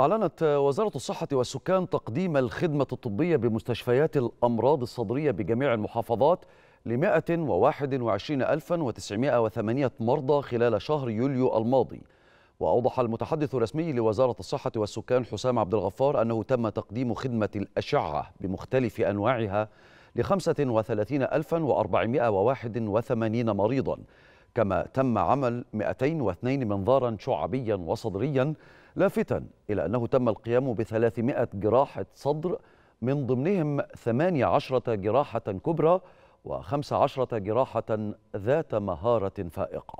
أعلنت وزارة الصحة والسكان تقديم الخدمة الطبية بمستشفيات الأمراض الصدرية بجميع المحافظات ل 121908 مرضى خلال شهر يوليو الماضي وأوضح المتحدث الرسمي لوزارة الصحة والسكان حسام عبد الغفار أنه تم تقديم خدمة الأشعة بمختلف أنواعها ل 35481 مريضا كما تم عمل 202 منظارا شعبيا وصدريا لافتا إلى أنه تم القيام بثلاثمائة جراحة صدر من ضمنهم 18 جراحة كبرى وخمس عشرة جراحة ذات مهارة فائقة